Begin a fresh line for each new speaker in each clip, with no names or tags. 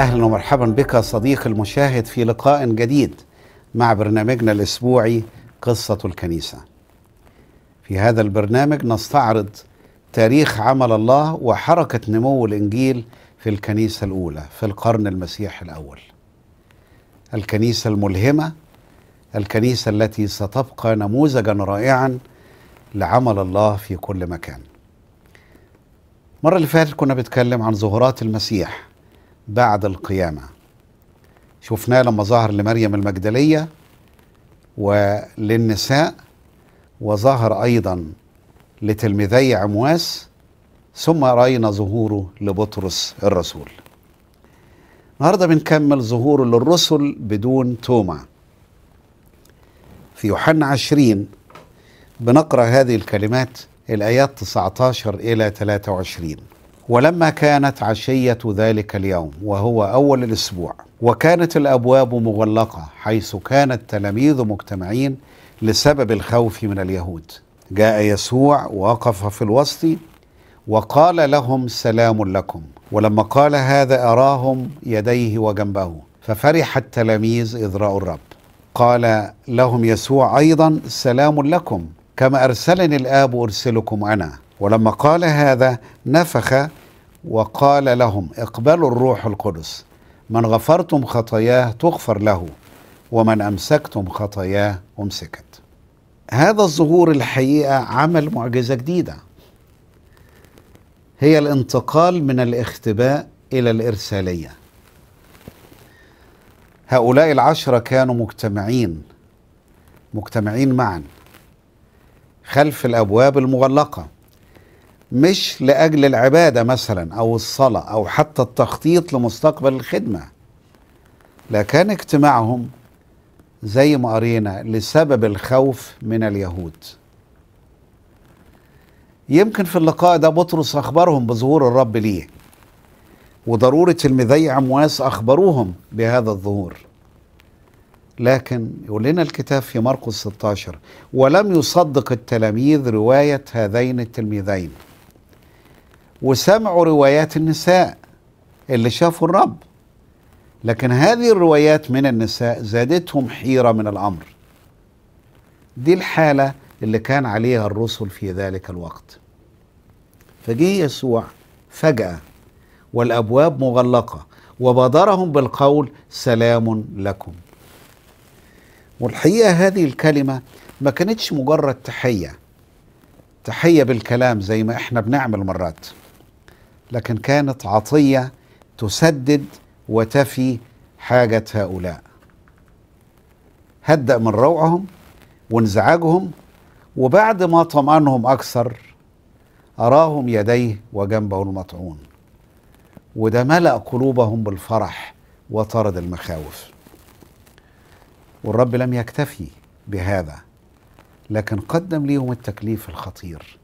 أهلا ومرحبا بك صديق المشاهد في لقاء جديد مع برنامجنا الأسبوعي قصة الكنيسة في هذا البرنامج نستعرض تاريخ عمل الله وحركة نمو الإنجيل في الكنيسة الأولى في القرن المسيح الأول الكنيسة الملهمة الكنيسة التي ستبقى نموذجا رائعا لعمل الله في كل مكان المرة اللي فاتت كنا بنتكلم عن ظهورات المسيح بعد القيامة شفناه لما ظهر لمريم المجدلية وللنساء وظهر أيضا لتلميذي عمواس ثم رأينا ظهوره لبطرس الرسول النهارده بنكمل ظهوره للرسل بدون توما في يوحنا عشرين بنقرأ هذه الكلمات الآيات 19 إلى 23 ولما كانت عشيه ذلك اليوم وهو اول الاسبوع وكانت الابواب مغلقه حيث كان التلاميذ مجتمعين لسبب الخوف من اليهود جاء يسوع ووقف في الوسط وقال لهم سلام لكم ولما قال هذا اراهم يديه وجنبه ففرح التلاميذ اذ راوا الرب قال لهم يسوع ايضا سلام لكم كما ارسلني الاب ارسلكم انا ولما قال هذا نفخ وقال لهم اقبلوا الروح القدس من غفرتم خطاياه تغفر له ومن امسكتم خطاياه امسكت هذا الظهور الحقيقه عمل معجزه جديده هي الانتقال من الاختباء الى الارساليه هؤلاء العشره كانوا مجتمعين مجتمعين معا خلف الابواب المغلقه مش لاجل العباده مثلا او الصلاه او حتى التخطيط لمستقبل الخدمه لكان اجتماعهم زي ما قرينا لسبب الخوف من اليهود يمكن في اللقاء ده بطرس اخبرهم بظهور الرب ليه وضروره المذيع مواس اخبروهم بهذا الظهور لكن يقول لنا الكتاب في مرقس 16 ولم يصدق التلاميذ روايه هذين التلميذين وسمعوا روايات النساء اللي شافوا الرب لكن هذه الروايات من النساء زادتهم حيرة من الأمر دي الحالة اللي كان عليها الرسل في ذلك الوقت فجه يسوع فجأة والأبواب مغلقة وبادرهم بالقول سلام لكم والحقيقة هذه الكلمة ما كانتش مجرد تحية تحية بالكلام زي ما احنا بنعمل مرات لكن كانت عطيه تسدد وتفي حاجه هؤلاء هدأ من روعهم وانزعاجهم وبعد ما طمأنهم أكثر أراهم يديه وجنبه المطعون وده ملأ قلوبهم بالفرح وطرد المخاوف والرب لم يكتفي بهذا لكن قدم ليهم التكليف الخطير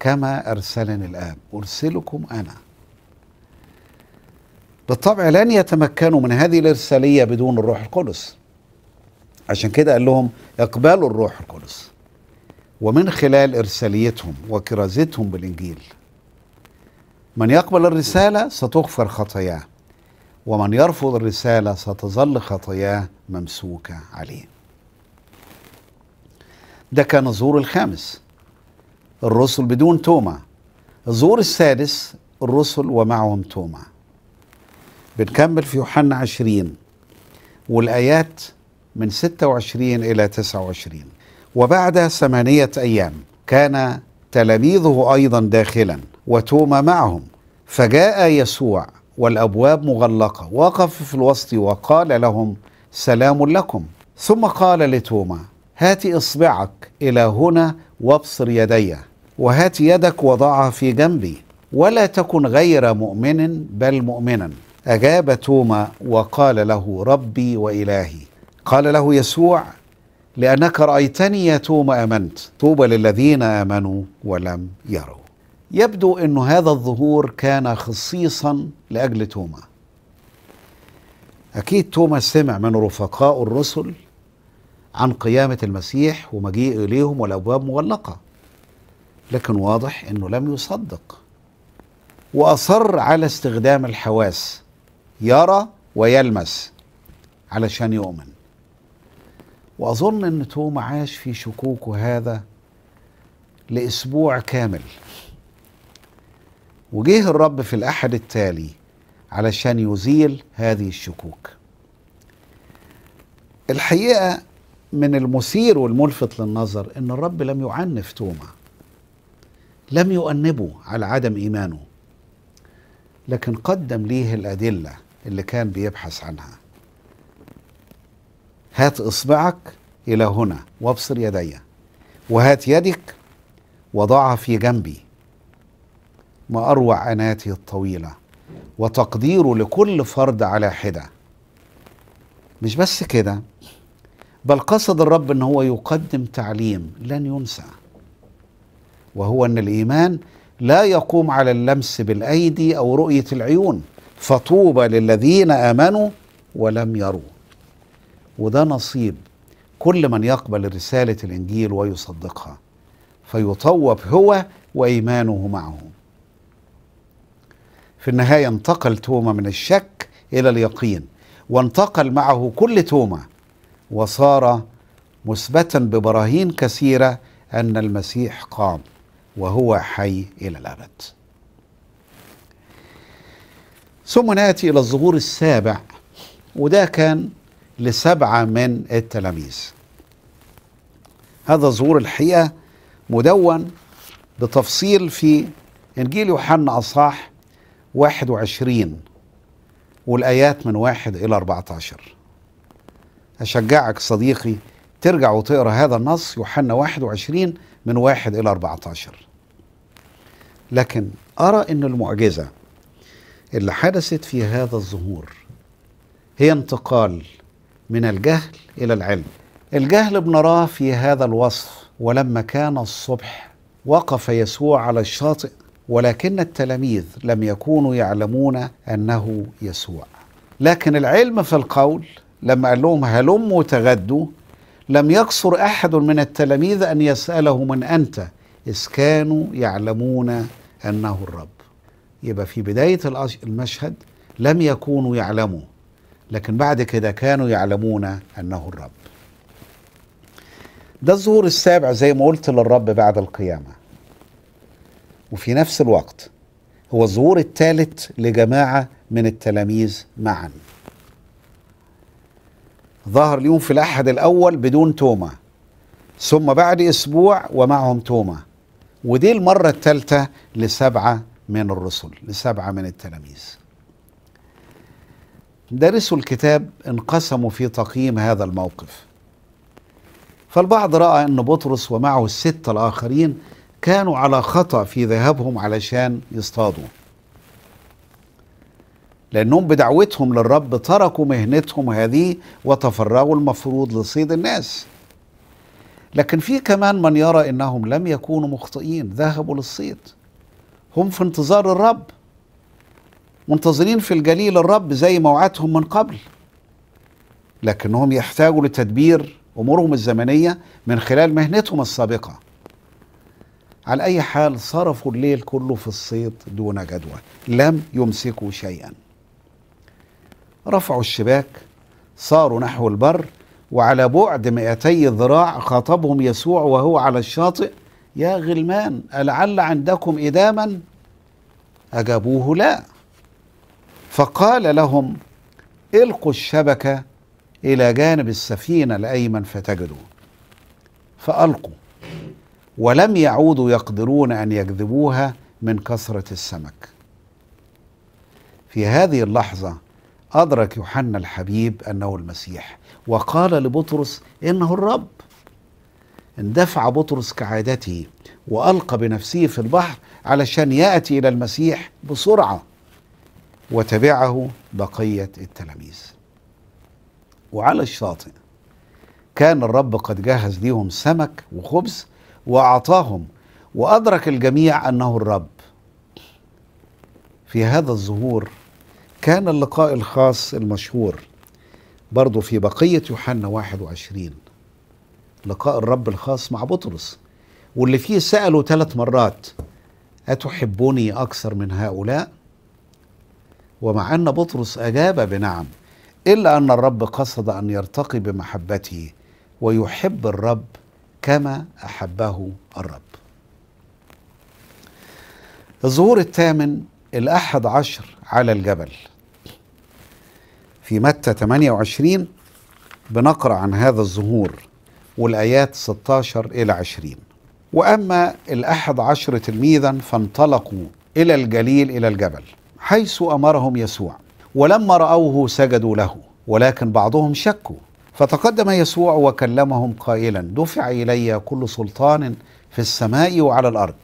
كما أرسلني الآب أرسلكم أنا بالطبع لن يتمكنوا من هذه الإرسالية بدون الروح القدس عشان كده قال لهم اقبلوا الروح القدس ومن خلال إرساليتهم وكرازتهم بالإنجيل من يقبل الرسالة ستغفر خطاياه ومن يرفض الرسالة ستظل خطاياه ممسوكة عليه ده كان الظهور الخامس الرسل بدون توما الظهور السادس الرسل ومعهم توما بنكمل في يوحنا 20 والآيات من 26 إلى 29 وبعد ثمانية أيام كان تلاميذه أيضا داخلا وتوما معهم فجاء يسوع والأبواب مغلقة وقف في الوسط وقال لهم سلام لكم ثم قال لتوما هات إصبعك إلى هنا وابصر يدي وهات يدك وضعها في جنبي ولا تكن غير مؤمن بل مؤمنا اجاب توما وقال له ربي والهي قال له يسوع لانك رايتني يا توما امنت طوبى للذين امنوا ولم يروا يبدو ان هذا الظهور كان خصيصا لاجل توما اكيد توما سمع من رفقاء الرسل عن قيامه المسيح ومجيء اليهم والابواب مغلقه لكن واضح انه لم يصدق واصر على استخدام الحواس يرى ويلمس علشان يؤمن واظن ان توما عاش في شكوكه هذا لاسبوع كامل وجه الرب في الاحد التالي علشان يزيل هذه الشكوك الحقيقه من المثير والملفت للنظر ان الرب لم يعنف توما لم يؤنبه على عدم إيمانه لكن قدم ليه الأدلة اللي كان بيبحث عنها هات إصبعك إلى هنا وابصر يدي وهات يدك وضعها في جنبي ما أروع اناتي الطويلة وتقديره لكل فرد على حدة مش بس كده بل قصد الرب أن هو يقدم تعليم لن ينسى وهو ان الايمان لا يقوم على اللمس بالايدي او رؤيه العيون فطوبى للذين امنوا ولم يروا وده نصيب كل من يقبل رساله الانجيل ويصدقها فيطوب هو وايمانه معه في النهايه انتقل توما من الشك الى اليقين وانتقل معه كل توما وصار مثبتا ببراهين كثيره ان المسيح قام وهو حي إلى الأبد ثم نأتي إلى الظهور السابع وده كان لسبعة من التلاميذ هذا ظهور الحقيقة مدون بتفصيل في إنجيل يوحنا أصحاح 21 والآيات من 1 إلى 14 أشجعك صديقي ترجع وتقرأ هذا النص يوحنا 21 من 1 إلى 14 لكن أرى أن المعجزة اللي حدثت في هذا الظهور هي انتقال من الجهل إلى العلم الجهل بنراه في هذا الوصف ولما كان الصبح وقف يسوع على الشاطئ ولكن التلاميذ لم يكونوا يعلمون أنه يسوع لكن العلم في القول لما قال لهم هلموا تغدوا لم يقصر أحد من التلاميذ أن يسأله من أنت إذ كانوا يعلمون أنه الرب يبقى في بداية المشهد لم يكونوا يعلموا لكن بعد كده كانوا يعلمون أنه الرب ده الظهور السابع زي ما قلت للرب بعد القيامة وفي نفس الوقت هو الظهور الثالث لجماعة من التلاميذ معا ظهر اليوم في الأحد الأول بدون توما ثم بعد أسبوع ومعهم توما ودي المرة الثالثة لسبعة من الرسل لسبعة من التلاميذ درسوا الكتاب انقسموا في تقييم هذا الموقف فالبعض رأى أن بطرس ومعه الستة الآخرين كانوا على خطأ في ذهابهم علشان يصطادوا لأنهم بدعوتهم للرب تركوا مهنتهم هذه وتفرغوا المفروض لصيد الناس لكن في كمان من يرى انهم لم يكونوا مخطئين ذهبوا للصيد هم في انتظار الرب منتظرين في الجليل الرب زي ما وعدهم من قبل لكنهم يحتاجوا لتدبير امورهم الزمنيه من خلال مهنتهم السابقه على اي حال صرفوا الليل كله في الصيد دون جدوى لم يمسكوا شيئا رفعوا الشباك صاروا نحو البر وعلى بعد مئتي ذراع خاطبهم يسوع وهو على الشاطئ يا غلمان ألعل عندكم إداما أجابوه لا فقال لهم القوا الشبكة إلى جانب السفينة الأيمن فتجدوا فألقوا ولم يعودوا يقدرون أن يجذبوها من كثرة السمك في هذه اللحظة أدرك يوحنا الحبيب أنه المسيح وقال لبطرس إنه الرب اندفع بطرس كعادته وألقى بنفسه في البحر علشان يأتي إلى المسيح بسرعة وتبعه بقية التلاميذ وعلى الشاطئ كان الرب قد جهز ليهم سمك وخبز وأعطاهم وأدرك الجميع أنه الرب في هذا الظهور كان اللقاء الخاص المشهور برضه في بقية يوحنا 21 لقاء الرب الخاص مع بطرس واللي فيه سأله ثلاث مرات أتحبوني أكثر من هؤلاء؟ ومع أن بطرس أجاب بنعم إلا أن الرب قصد أن يرتقي بمحبته ويحب الرب كما أحبه الرب الظهور الثامن الأحد عشر على الجبل في متى 28 بنقرأ عن هذا الظهور والآيات 16 إلى 20 وأما الأحد عشر تلميذا فانطلقوا إلى الجليل إلى الجبل حيث أمرهم يسوع ولما رأوه سجدوا له ولكن بعضهم شكوا فتقدم يسوع وكلمهم قائلا دفع إلي كل سلطان في السماء وعلى الأرض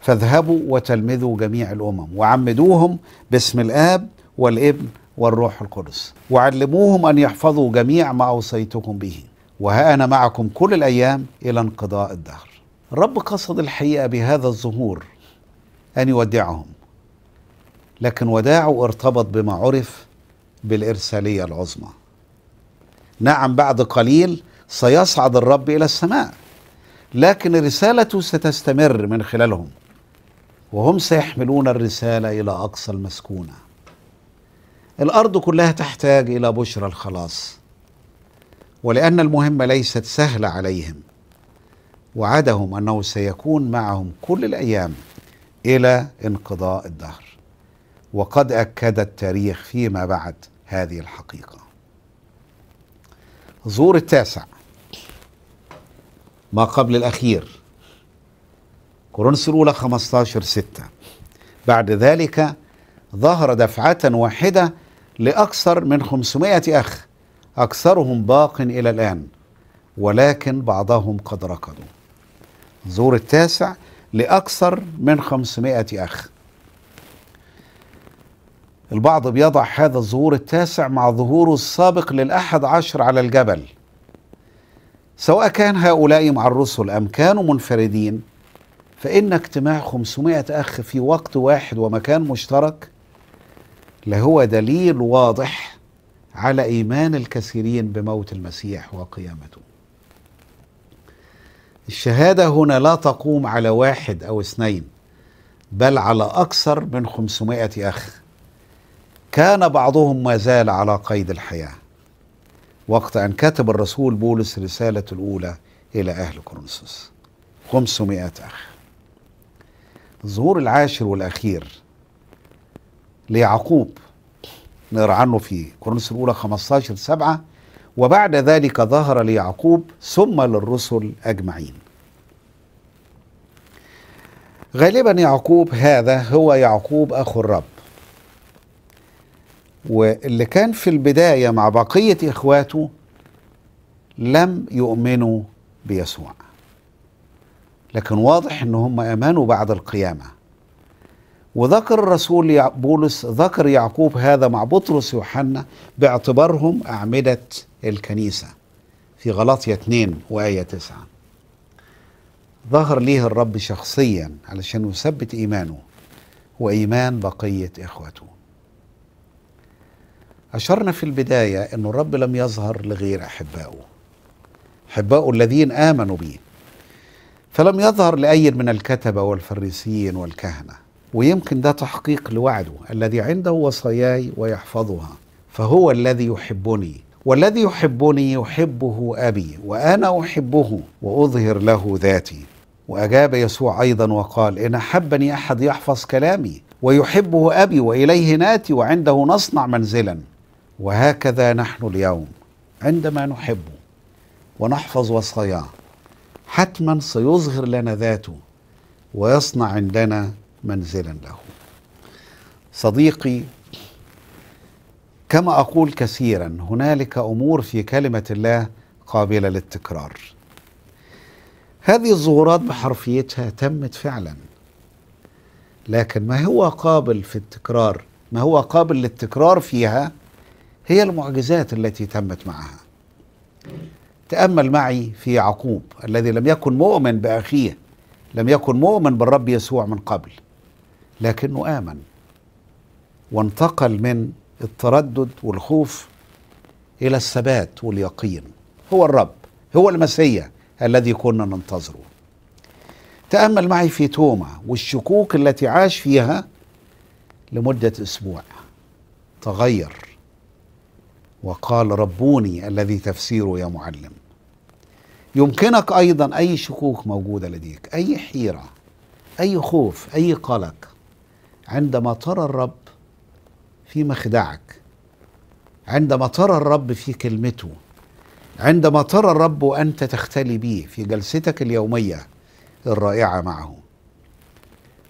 فاذهبوا وتلمذوا جميع الامم وعمدوهم باسم الاب والابن والروح القدس وعلموهم ان يحفظوا جميع ما اوصيتكم به وها انا معكم كل الايام الى انقضاء الدهر الرب قصد الحقيقه بهذا الظهور ان يودعهم لكن وداعه ارتبط بما عرف بالارساليه العظمى نعم بعد قليل سيصعد الرب الى السماء لكن رسالته ستستمر من خلالهم وهم سيحملون الرسالة إلى أقصى المسكونة الأرض كلها تحتاج إلى بشرى الخلاص ولأن المهمة ليست سهلة عليهم وعدهم أنه سيكون معهم كل الأيام إلى انقضاء الدهر وقد أكد التاريخ فيما بعد هذه الحقيقة زور التاسع ما قبل الأخير كورنثوس الأولى 15 6 بعد ذلك ظهر دفعة واحدة لأكثر من 500 أخ أكثرهم باق إلى الآن ولكن بعضهم قد ركضوا زور التاسع لأكثر من 500 أخ البعض بيضع هذا الظهور التاسع مع ظهوره السابق للأحد عشر على الجبل سواء كان هؤلاء مع الرسل أم كانوا منفردين فإن اجتماع 500 أخ في وقت واحد ومكان مشترك لهو دليل واضح على إيمان الكثيرين بموت المسيح وقيامته الشهادة هنا لا تقوم على واحد أو اثنين بل على أكثر من 500 أخ كان بعضهم ما زال على قيد الحياة وقت أن كتب الرسول بولس رسالة الأولى إلى أهل كورنثوس 500 أخ الظهور العاشر والأخير ليعقوب نقرا عنه في كورنثوس الأولى 15 7 وبعد ذلك ظهر ليعقوب ثم للرسل أجمعين غالبا يعقوب هذا هو يعقوب أخو الرب واللي كان في البداية مع بقية إخواته لم يؤمنوا بيسوع لكن واضح ان هم امنوا بعد القيامه وذكر الرسول بولس ذكر يعقوب هذا مع بطرس يوحنا باعتبارهم اعمده الكنيسه في غلاطيا 2 وآية 9 ظهر ليه الرب شخصيا علشان يثبت إيمانه وإيمان بقية إخوته أشرنا في البداية أن الرب لم يظهر لغير أحبائه أحبائه الذين آمنوا به فلم يظهر لأي من الكتبة والفريسيين والكهنة ويمكن ده تحقيق لوعده الذي عنده وصاياي ويحفظها فهو الذي يحبني والذي يحبني يحبه أبي وأنا أحبه وأظهر له ذاتي وأجاب يسوع أيضا وقال إن أحبني أحد يحفظ كلامي ويحبه أبي وإليه ناتي وعنده نصنع منزلا وهكذا نحن اليوم عندما نحبه ونحفظ وصاياه حتما سيظهر لنا ذاته ويصنع عندنا منزلا له صديقي كما اقول كثيرا هنالك امور في كلمه الله قابله للتكرار هذه الظهورات بحرفيتها تمت فعلا لكن ما هو قابل في التكرار ما هو قابل للتكرار فيها هي المعجزات التي تمت معها تأمل معي في يعقوب الذي لم يكن مؤمن بأخيه لم يكن مؤمن بالرب يسوع من قبل لكنه آمن وانتقل من التردد والخوف إلى الثبات واليقين هو الرب هو المسيح الذي كنا ننتظره تأمل معي في توما والشكوك التي عاش فيها لمدة أسبوع تغير وقال ربوني الذي تفسيره يا معلم يمكنك ايضا اي شكوك موجوده لديك اي حيره اي خوف اي قلق عندما ترى الرب في مخدعك عندما ترى الرب في كلمته عندما ترى الرب وانت تختلي به في جلستك اليوميه الرائعه معه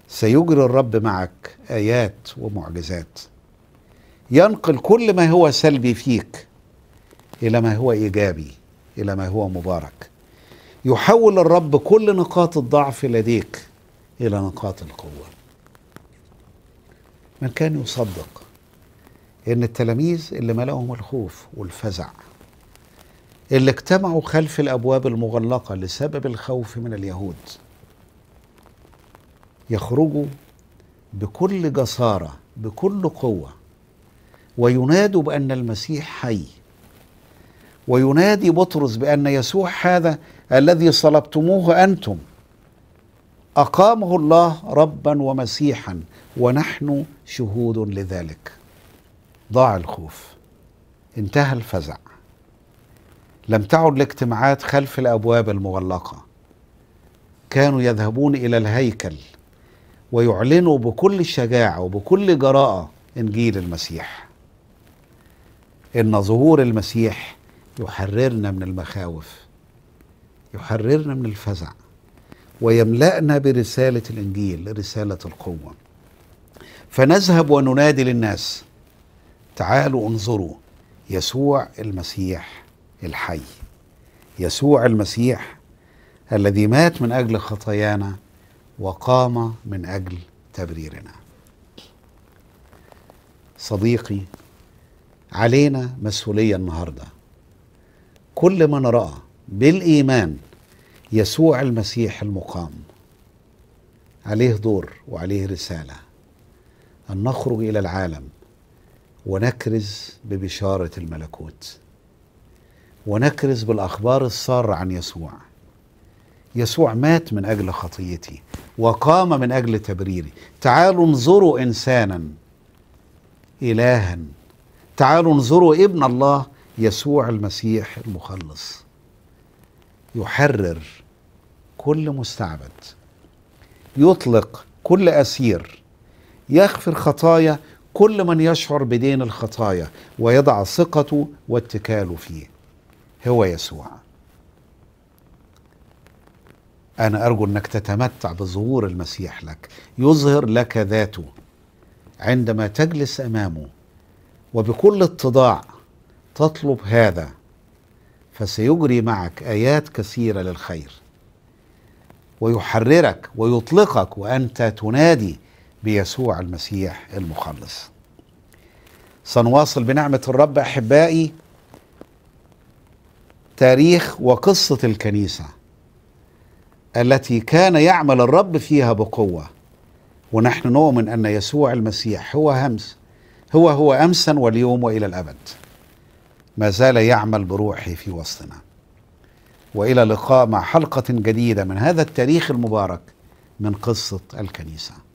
سيجري الرب معك ايات ومعجزات ينقل كل ما هو سلبي فيك الى ما هو ايجابي الى ما هو مبارك يحول الرب كل نقاط الضعف لديك الى نقاط القوه من كان يصدق ان التلاميذ اللي ملأهم الخوف والفزع اللي اجتمعوا خلف الابواب المغلقه لسبب الخوف من اليهود يخرجوا بكل جساره بكل قوه وينادوا بأن المسيح حي وينادي بطرس بأن يسوع هذا الذي صلبتموه أنتم أقامه الله ربا ومسيحا ونحن شهود لذلك ضاع الخوف انتهى الفزع لم تعد الاجتماعات خلف الابواب المغلقه كانوا يذهبون الى الهيكل ويعلنوا بكل شجاعه وبكل جراءه انجيل المسيح ان ظهور المسيح يحررنا من المخاوف يحررنا من الفزع ويملأنا برسالة الإنجيل رسالة القوة فنذهب وننادي للناس تعالوا انظروا يسوع المسيح الحي يسوع المسيح الذي مات من أجل خطايانا وقام من أجل تبريرنا صديقي علينا مسؤوليه النهارده كل من راى بالايمان يسوع المسيح المقام عليه دور وعليه رساله ان نخرج الى العالم ونكرز ببشاره الملكوت ونكرز بالاخبار الساره عن يسوع يسوع مات من اجل خطيتي وقام من اجل تبريري تعالوا انظروا انسانا الها تعالوا انظروا ابن الله يسوع المسيح المخلص يحرر كل مستعبد يطلق كل اسير يغفر خطايا كل من يشعر بدين الخطايا ويضع ثقته واتكاله فيه هو يسوع انا ارجو انك تتمتع بظهور المسيح لك يظهر لك ذاته عندما تجلس امامه وبكل اتضاع تطلب هذا فسيجري معك ايات كثيره للخير ويحررك ويطلقك وانت تنادي بيسوع المسيح المخلص سنواصل بنعمه الرب احبائي تاريخ وقصه الكنيسه التي كان يعمل الرب فيها بقوه ونحن نؤمن ان يسوع المسيح هو همس هو هو امسا واليوم والى الابد ما زال يعمل بروحه في وسطنا والى اللقاء مع حلقه جديده من هذا التاريخ المبارك من قصه الكنيسه